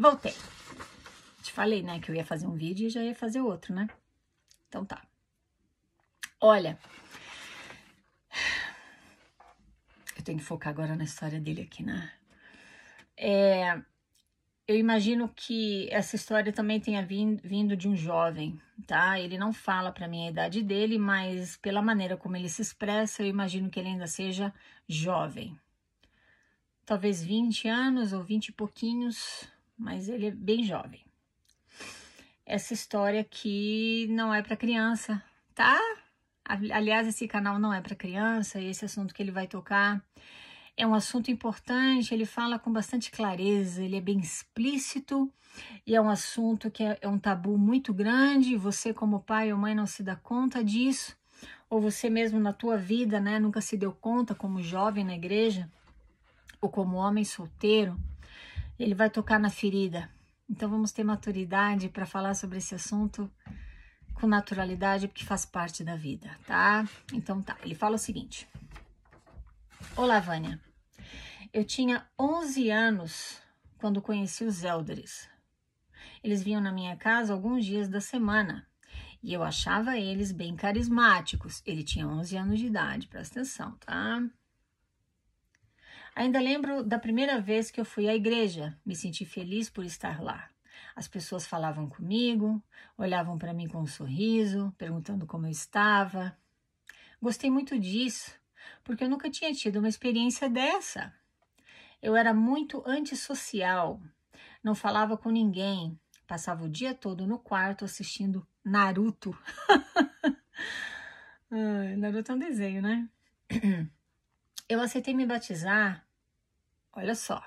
Voltei. Te falei, né, que eu ia fazer um vídeo e já ia fazer outro, né? Então tá. Olha, eu tenho que focar agora na história dele aqui, né? É, eu imagino que essa história também tenha vindo, vindo de um jovem, tá? Ele não fala para mim a idade dele, mas pela maneira como ele se expressa, eu imagino que ele ainda seja jovem. Talvez 20 anos ou 20 e pouquinhos, mas ele é bem jovem. Essa história aqui não é para criança, tá? Aliás, esse canal não é para criança, esse assunto que ele vai tocar é um assunto importante, ele fala com bastante clareza, ele é bem explícito e é um assunto que é, é um tabu muito grande, você como pai ou mãe não se dá conta disso, ou você mesmo na tua vida, né, nunca se deu conta como jovem na igreja ou como homem solteiro ele vai tocar na ferida. Então vamos ter maturidade para falar sobre esse assunto com naturalidade, porque faz parte da vida, tá? Então tá, ele fala o seguinte: Olá, Vânia. Eu tinha 11 anos quando conheci os Elders. Eles vinham na minha casa alguns dias da semana e eu achava eles bem carismáticos. Ele tinha 11 anos de idade, presta atenção, tá? Ainda lembro da primeira vez que eu fui à igreja, me senti feliz por estar lá. As pessoas falavam comigo, olhavam para mim com um sorriso, perguntando como eu estava. Gostei muito disso, porque eu nunca tinha tido uma experiência dessa. Eu era muito antissocial, não falava com ninguém, passava o dia todo no quarto assistindo Naruto. Naruto é um desenho, né? Eu aceitei me batizar Olha só.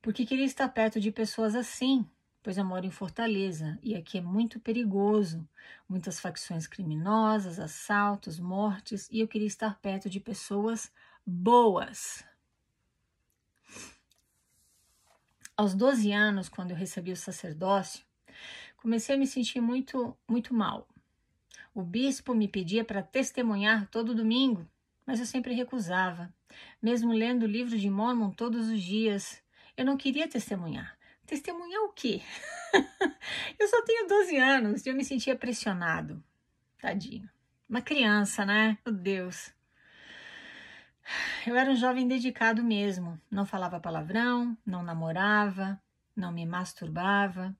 Por que queria estar perto de pessoas assim? Pois eu moro em Fortaleza e aqui é muito perigoso. Muitas facções criminosas, assaltos, mortes, e eu queria estar perto de pessoas boas. Aos 12 anos, quando eu recebi o sacerdócio, comecei a me sentir muito, muito mal. O bispo me pedia para testemunhar todo domingo, mas eu sempre recusava mesmo lendo o livro de Mormon todos os dias. Eu não queria testemunhar. Testemunhar o quê? eu só tenho 12 anos e eu me sentia pressionado. Tadinho. Uma criança, né? Meu oh, Deus. Eu era um jovem dedicado mesmo. Não falava palavrão, não namorava, não me masturbava.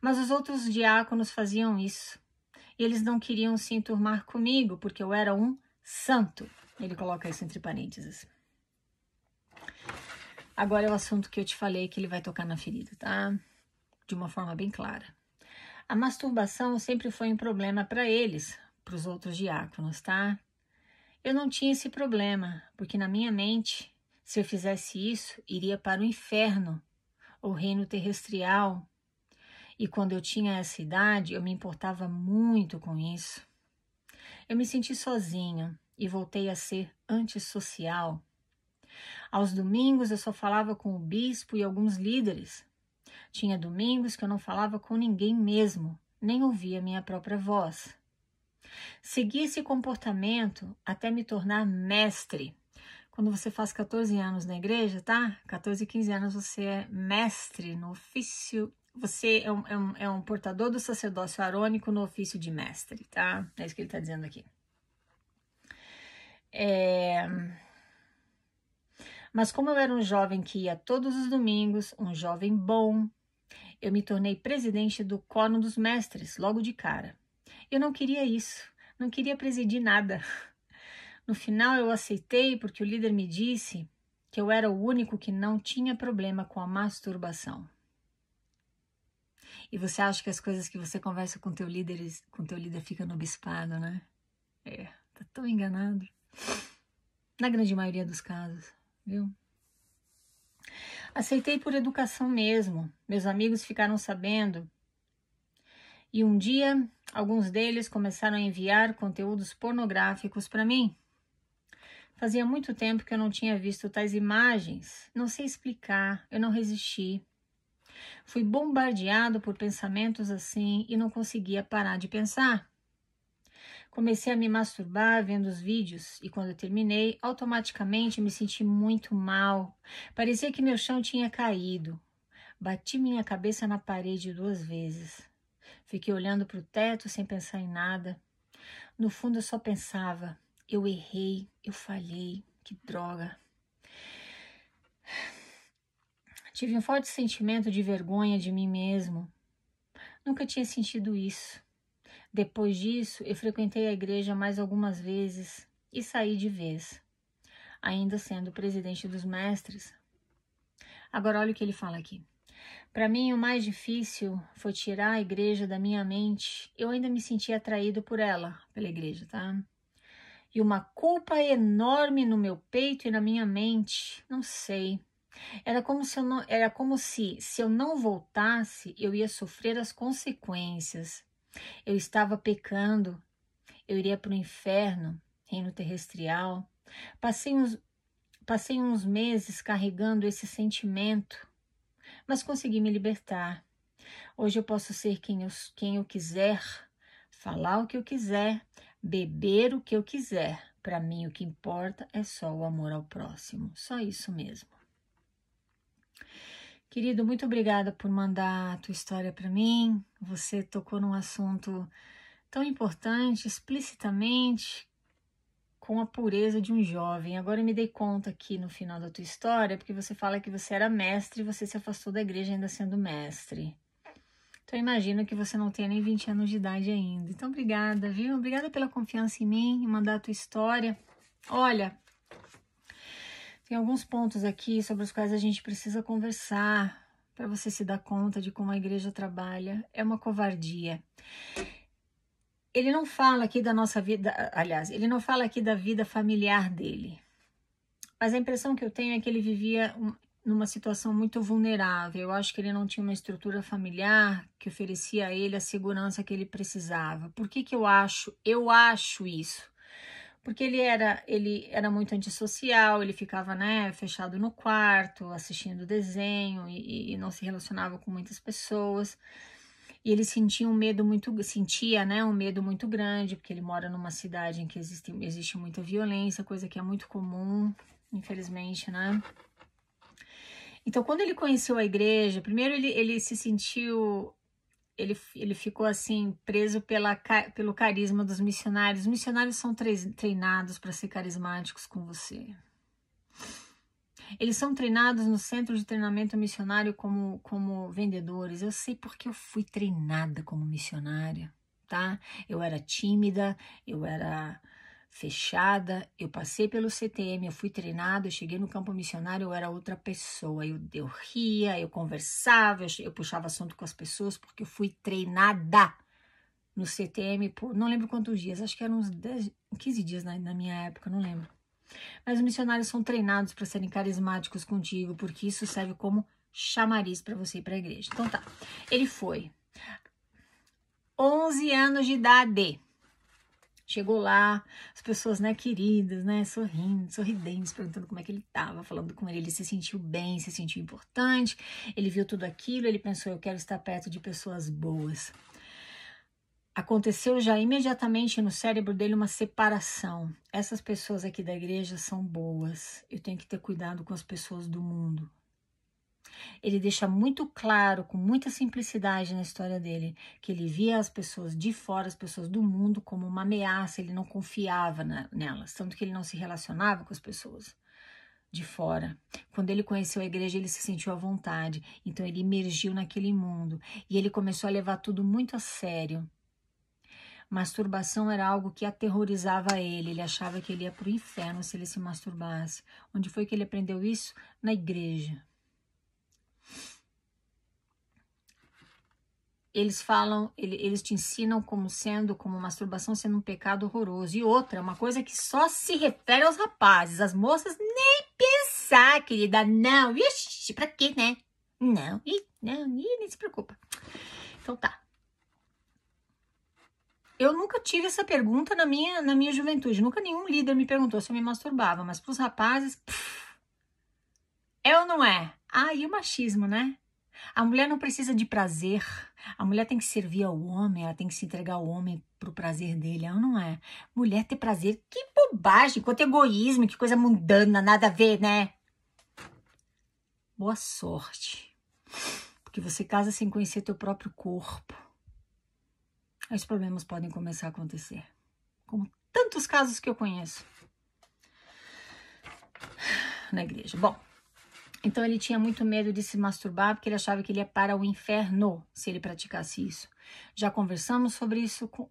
Mas os outros diáconos faziam isso. E eles não queriam se enturmar comigo porque eu era um santo. Ele coloca isso entre parênteses. Agora é o assunto que eu te falei que ele vai tocar na ferida, tá? De uma forma bem clara. A masturbação sempre foi um problema para eles, para os outros diáconos, tá? Eu não tinha esse problema, porque na minha mente, se eu fizesse isso, iria para o inferno, o reino terrestrial. E quando eu tinha essa idade, eu me importava muito com isso. Eu me senti sozinha, e voltei a ser antissocial. Aos domingos eu só falava com o bispo e alguns líderes. Tinha domingos que eu não falava com ninguém mesmo, nem ouvia minha própria voz. Segui esse comportamento até me tornar mestre. Quando você faz 14 anos na igreja, tá? 14, 15 anos você é mestre no ofício. Você é um, é um, é um portador do sacerdócio arônico no ofício de mestre, tá? É isso que ele está dizendo aqui. É... Mas como eu era um jovem que ia todos os domingos, um jovem bom, eu me tornei presidente do Quórum dos Mestres logo de cara. Eu não queria isso, não queria presidir nada. No final eu aceitei porque o líder me disse que eu era o único que não tinha problema com a masturbação. E você acha que as coisas que você conversa com teu líder, com teu líder fica no bispado, né? É, tá tão enganado. Na grande maioria dos casos, viu? Aceitei por educação mesmo. Meus amigos ficaram sabendo. E um dia, alguns deles começaram a enviar conteúdos pornográficos para mim. Fazia muito tempo que eu não tinha visto tais imagens. Não sei explicar, eu não resisti. Fui bombardeado por pensamentos assim e não conseguia parar de pensar. Comecei a me masturbar vendo os vídeos e quando terminei, automaticamente me senti muito mal. Parecia que meu chão tinha caído. Bati minha cabeça na parede duas vezes. Fiquei olhando para o teto sem pensar em nada. No fundo, eu só pensava: eu errei, eu falhei, que droga. Tive um forte sentimento de vergonha de mim mesmo. Nunca tinha sentido isso. Depois disso, eu frequentei a igreja mais algumas vezes e saí de vez, ainda sendo presidente dos mestres. Agora, olha o que ele fala aqui. Para mim, o mais difícil foi tirar a igreja da minha mente. Eu ainda me sentia atraído por ela, pela igreja, tá? E uma culpa enorme no meu peito e na minha mente. Não sei. Era como se, não, era como se, se eu não voltasse, eu ia sofrer as consequências. Eu estava pecando, eu iria para o inferno, reino terrestrial. Passei uns, passei uns meses carregando esse sentimento, mas consegui me libertar. Hoje eu posso ser quem eu, quem eu quiser, falar o que eu quiser, beber o que eu quiser. Para mim, o que importa é só o amor ao próximo, só isso mesmo. Querido, muito obrigada por mandar a tua história para mim. Você tocou num assunto tão importante, explicitamente, com a pureza de um jovem. Agora eu me dei conta aqui no final da tua história, porque você fala que você era mestre e você se afastou da igreja ainda sendo mestre. Então imagino que você não tenha nem 20 anos de idade ainda. Então obrigada, viu? Obrigada pela confiança em mim e mandar a tua história. Olha, tem alguns pontos aqui sobre os quais a gente precisa conversar para você se dar conta de como a igreja trabalha. É uma covardia. Ele não fala aqui da nossa vida, aliás, ele não fala aqui da vida familiar dele. Mas a impressão que eu tenho é que ele vivia numa situação muito vulnerável. Eu acho que ele não tinha uma estrutura familiar que oferecia a ele a segurança que ele precisava. Por que que eu acho? Eu acho isso porque ele era ele era muito antissocial, ele ficava né, fechado no quarto, assistindo desenho e, e, não se relacionava com muitas pessoas. E ele sentia um medo muito sentia, né, um medo muito grande, porque ele mora numa cidade em que existe, existe muita violência, coisa que é muito comum, infelizmente, né? Então, quando ele conheceu a igreja, primeiro ele, ele se sentiu ele, ele ficou assim preso pela, pelo carisma dos missionários. Os missionários são treinados para ser carismáticos com você. Eles são treinados no centro de treinamento missionário como, como vendedores. Eu sei porque eu fui treinada como missionária, tá? Eu era tímida, eu era fechada. Eu passei pelo CTM, eu fui treinada, eu cheguei no campo missionário, eu era outra pessoa. Eu, eu ria, eu conversava, eu, eu puxava assunto com as pessoas, porque eu fui treinada no CTM por não lembro quantos dias, acho que eram uns 10, 15 dias na, na minha época, não lembro. Mas os missionários são treinados para serem carismáticos contigo, porque isso serve como chamariz para você ir para a igreja. Então tá, ele foi. 11 anos de idade. Chegou lá, as pessoas, né, queridas, né, sorrindo, sorridentes, perguntando como é que ele estava, falando com ele, ele se sentiu bem, se sentiu importante, ele viu tudo aquilo, ele pensou, eu quero estar perto de pessoas boas. Aconteceu já imediatamente no cérebro dele uma separação. Essas pessoas aqui da igreja são boas, eu tenho que ter cuidado com as pessoas do mundo ele deixa muito claro, com muita simplicidade na história dele, que ele via as pessoas de fora, as pessoas do mundo, como uma ameaça, ele não confiava na, nelas, tanto que ele não se relacionava com as pessoas de fora. Quando ele conheceu a igreja, ele se sentiu à vontade, então ele emergiu naquele mundo e ele começou a levar tudo muito a sério. Masturbação era algo que aterrorizava ele, ele achava que ele ia para o inferno se ele se masturbasse. Onde foi que ele aprendeu isso? Na igreja. eles falam, eles te ensinam como sendo, como masturbação sendo um pecado horroroso. E outra, uma coisa que só se refere aos rapazes, as moças nem pensar, querida, não, ixi, pra quê, né? Não, e não, e nem se preocupa. Então tá. Eu nunca tive essa pergunta na minha, na minha juventude, nunca nenhum líder me perguntou se eu me masturbava, mas pros rapazes, pff, é ou não é? Ah, e o machismo, né? A mulher não precisa de prazer. A mulher tem que servir ao homem, ela tem que se entregar ao homem pro prazer dele. Ela não é. Mulher ter prazer, que bobagem, quanto egoísmo, que coisa mundana, nada a ver, né? Boa sorte. Porque você casa sem conhecer teu próprio corpo. Aí os problemas podem começar a acontecer. Como tantos casos que eu conheço na igreja. Bom, então ele tinha muito medo de se masturbar porque ele achava que ele ia para o inferno se ele praticasse isso. Já conversamos sobre isso, com, uh,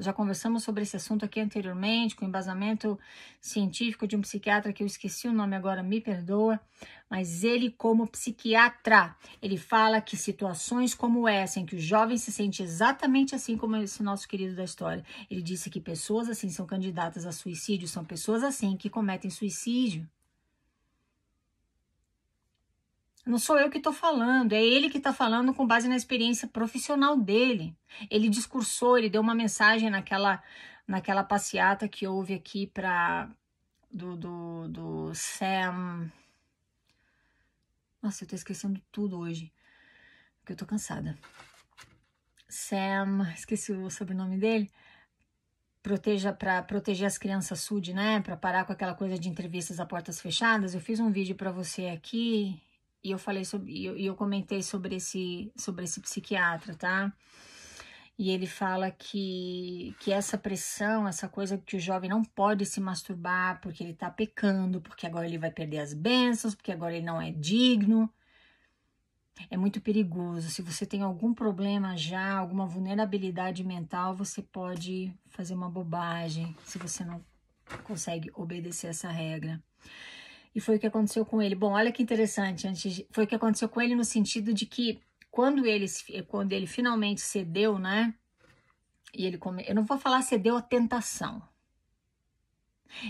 já conversamos sobre esse assunto aqui anteriormente, com embasamento científico de um psiquiatra que eu esqueci o nome agora, me perdoa, mas ele como psiquiatra, ele fala que situações como essa em que o jovem se sente exatamente assim como esse nosso querido da história, ele disse que pessoas assim são candidatas a suicídio, são pessoas assim que cometem suicídio. Não sou eu que estou falando, é ele que está falando com base na experiência profissional dele. Ele discursou, ele deu uma mensagem naquela, naquela passeata que houve aqui para do, do, do Sam. Nossa, eu tô esquecendo tudo hoje, porque eu tô cansada. Sam, esqueci o sobrenome dele proteja para proteger as crianças SUD, né? Para parar com aquela coisa de entrevistas a portas fechadas. Eu fiz um vídeo para você aqui e eu falei sobre e eu, eu, comentei sobre esse sobre esse psiquiatra, tá? E ele fala que que essa pressão, essa coisa que o jovem não pode se masturbar porque ele tá pecando, porque agora ele vai perder as bênçãos, porque agora ele não é digno. É muito perigoso. Se você tem algum problema já, alguma vulnerabilidade mental, você pode fazer uma bobagem se você não consegue obedecer essa regra. E foi o que aconteceu com ele. Bom, olha que interessante. Antes, foi o que aconteceu com ele no sentido de que quando ele, quando ele finalmente cedeu, né? E ele come... Eu não vou falar cedeu à tentação.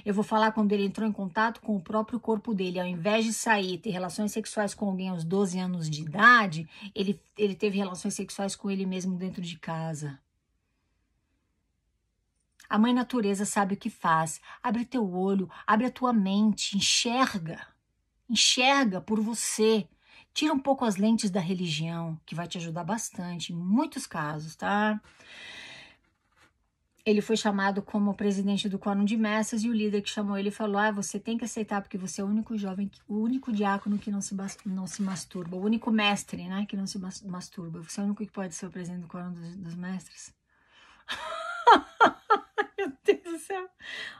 Eu vou falar quando ele entrou em contato com o próprio corpo dele. Ao invés de sair ter relações sexuais com alguém aos 12 anos de idade, ele, ele teve relações sexuais com ele mesmo dentro de casa. A mãe natureza sabe o que faz. Abre teu olho, abre a tua mente, enxerga. Enxerga por você. Tira um pouco as lentes da religião, que vai te ajudar bastante em muitos casos, tá? Ele foi chamado como presidente do quórum de mestres e o líder que chamou ele falou: "Ah, você tem que aceitar porque você é o único jovem, o único diácono que não se não se masturba, o único mestre, né, que não se masturba. Você é o único que pode ser o presidente do quórum dos, dos mestres." Meu Deus do céu.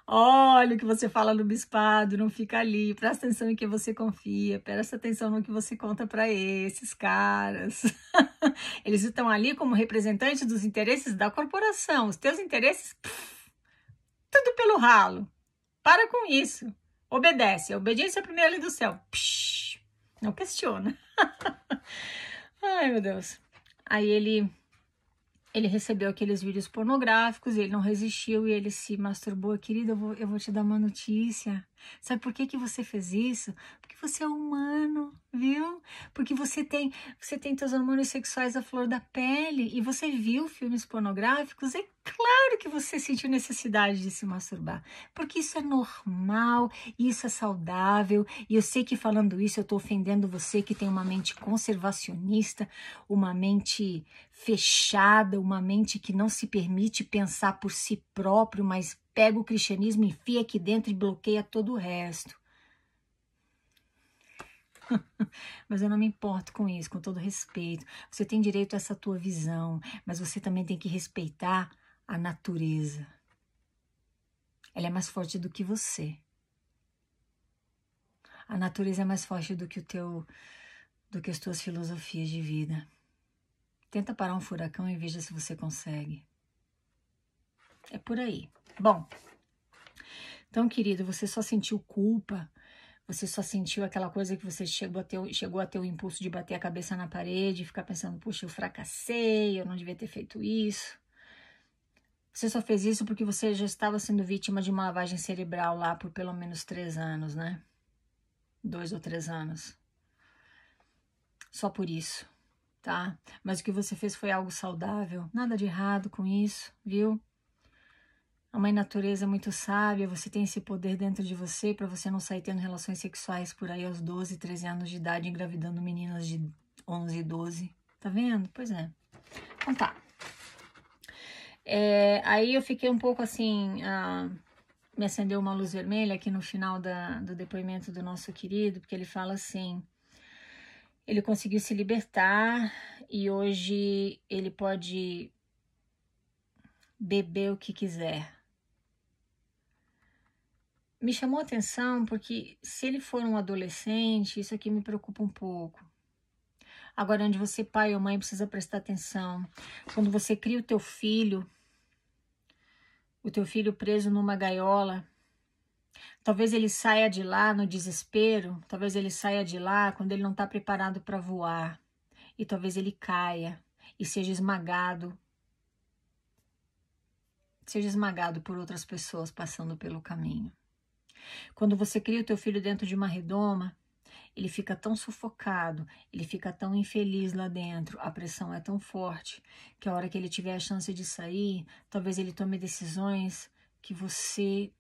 Olha o que você fala no bispado, não fica ali. Presta atenção em quem você confia, presta atenção no que você conta para esses caras. Eles estão ali como representantes dos interesses da corporação. Os teus interesses, pff, tudo pelo ralo. Para com isso. Obedece. Obediência é a primeira lei do céu. Psh, não questiona. Ai, meu Deus. Aí ele ele recebeu aqueles vídeos pornográficos, ele não resistiu e ele se masturbou. Querida, eu vou, eu vou te dar uma notícia. Sabe por que, que você fez isso? Porque você é humano, viu? Porque você tem, você tem seus hormônios sexuais à flor da pele e você viu filmes pornográficos, é claro que você sentiu necessidade de se masturbar, porque isso é normal, isso é saudável, e eu sei que falando isso eu estou ofendendo você que tem uma mente conservacionista, uma mente fechada, uma mente que não se permite pensar por si próprio, mas pega o cristianismo, enfia aqui dentro e bloqueia todo o resto. mas eu não me importo com isso, com todo respeito. Você tem direito a essa tua visão, mas você também tem que respeitar a natureza. Ela é mais forte do que você. A natureza é mais forte do que o teu do que as tuas filosofias de vida. Tenta parar um furacão e veja se você consegue. É por aí. Bom, então, querido, você só sentiu culpa, você só sentiu aquela coisa que você chegou a ter, chegou a ter o impulso de bater a cabeça na parede, ficar pensando, puxa, eu fracassei, eu não devia ter feito isso. Você só fez isso porque você já estava sendo vítima de uma lavagem cerebral lá por pelo menos três anos, né? Dois ou três anos. Só por isso, tá? Mas o que você fez foi algo saudável, nada de errado com isso, viu? A mãe natureza é muito sábia, você tem esse poder dentro de você para você não sair tendo relações sexuais por aí aos 12, 13 anos de idade, engravidando meninas de 11 12. Tá vendo? Pois é. Então tá. É, aí eu fiquei um pouco assim. Ah, me acendeu uma luz vermelha aqui no final da, do depoimento do nosso querido, porque ele fala assim. Ele conseguiu se libertar e hoje ele pode beber o que quiser me chamou a atenção porque se ele for um adolescente, isso aqui me preocupa um pouco. Agora, onde você, pai ou mãe, precisa prestar atenção. Quando você cria o teu filho, o teu filho preso numa gaiola, talvez ele saia de lá no desespero, talvez ele saia de lá quando ele não está preparado para voar. E talvez ele caia e seja esmagado seja esmagado por outras pessoas passando pelo caminho. Quando você cria o teu filho dentro de uma redoma, ele fica tão sufocado, ele fica tão infeliz lá dentro, a pressão é tão forte, que a hora que ele tiver a chance de sair, talvez ele tome decisões que você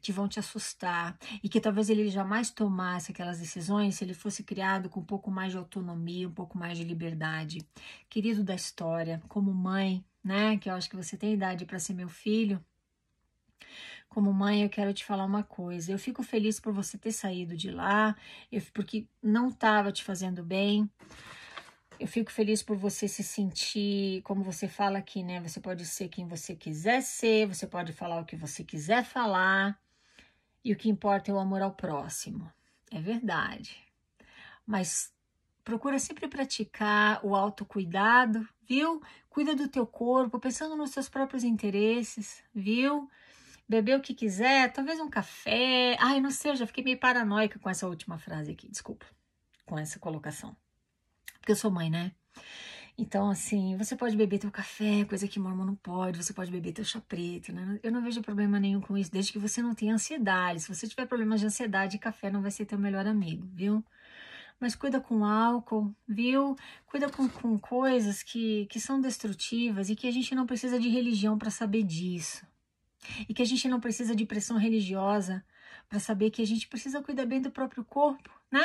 que vão te assustar e que talvez ele jamais tomasse aquelas decisões se ele fosse criado com um pouco mais de autonomia, um pouco mais de liberdade. Querido da história, como mãe, né, que eu acho que você tem idade para ser meu filho, como mãe, eu quero te falar uma coisa. Eu fico feliz por você ter saído de lá, porque não estava te fazendo bem. Eu fico feliz por você se sentir, como você fala aqui, né? Você pode ser quem você quiser ser, você pode falar o que você quiser falar. E o que importa é o amor ao próximo. É verdade. Mas procura sempre praticar o autocuidado, viu? Cuida do teu corpo, pensando nos seus próprios interesses, viu? beber o que quiser, talvez um café. Ai, não sei, eu já fiquei meio paranoica com essa última frase aqui, desculpa, com essa colocação. Porque eu sou mãe, né? Então, assim, você pode beber teu café, coisa que mormon não pode, você pode beber teu chá preto, né? Eu não vejo problema nenhum com isso, desde que você não tenha ansiedade. Se você tiver problemas de ansiedade, café não vai ser teu melhor amigo, viu? Mas cuida com álcool, viu? Cuida com, com coisas que, que são destrutivas e que a gente não precisa de religião para saber disso. E que a gente não precisa de pressão religiosa para saber que a gente precisa cuidar bem do próprio corpo, né?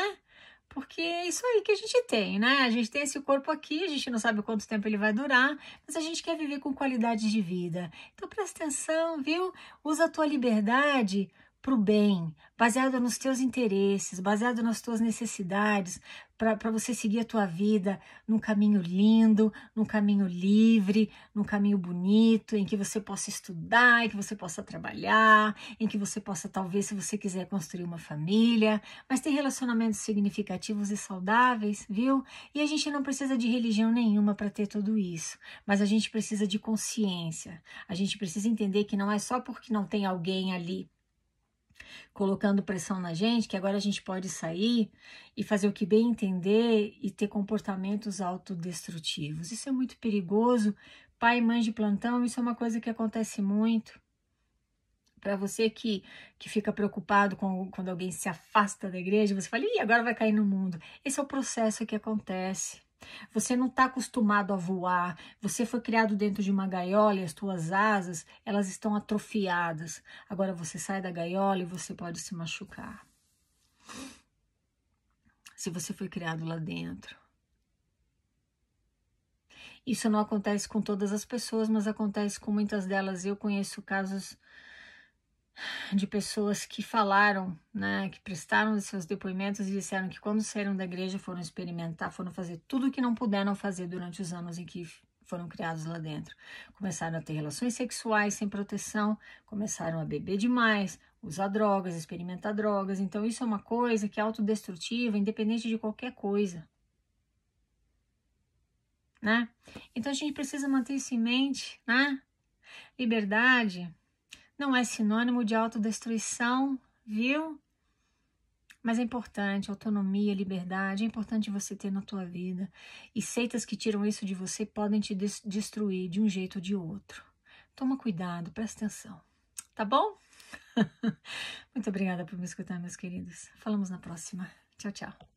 Porque é isso aí que a gente tem, né? A gente tem esse corpo aqui, a gente não sabe quanto tempo ele vai durar, mas a gente quer viver com qualidade de vida. Então presta atenção, viu? Usa a tua liberdade para o bem, baseado nos teus interesses, baseado nas tuas necessidades, para você seguir a tua vida num caminho lindo, num caminho livre, num caminho bonito, em que você possa estudar, em que você possa trabalhar, em que você possa, talvez, se você quiser, construir uma família, mas ter relacionamentos significativos e saudáveis, viu? E a gente não precisa de religião nenhuma para ter tudo isso, mas a gente precisa de consciência, a gente precisa entender que não é só porque não tem alguém ali colocando pressão na gente, que agora a gente pode sair e fazer o que bem entender e ter comportamentos autodestrutivos. Isso é muito perigoso. Pai e mãe de plantão, isso é uma coisa que acontece muito. Para você que, que fica preocupado com, quando alguém se afasta da igreja, você fala, e agora vai cair no mundo. Esse é o processo que acontece. Você não está acostumado a voar, você foi criado dentro de uma gaiola e as tuas asas, elas estão atrofiadas. Agora você sai da gaiola e você pode se machucar. Se você foi criado lá dentro. Isso não acontece com todas as pessoas, mas acontece com muitas delas. Eu conheço casos de pessoas que falaram, né, que prestaram seus depoimentos e disseram que quando saíram da igreja foram experimentar, foram fazer tudo o que não puderam fazer durante os anos em que foram criados lá dentro. Começaram a ter relações sexuais sem proteção, começaram a beber demais, usar drogas, experimentar drogas. Então, isso é uma coisa que é autodestrutiva, independente de qualquer coisa. Né? Então, a gente precisa manter isso em mente, né? Liberdade não é sinônimo de autodestruição, viu? Mas é importante, autonomia, liberdade, é importante você ter na tua vida. E seitas que tiram isso de você podem te destruir de um jeito ou de outro. Toma cuidado, presta atenção. Tá bom? Muito obrigada por me escutar, meus queridos. Falamos na próxima. Tchau, tchau.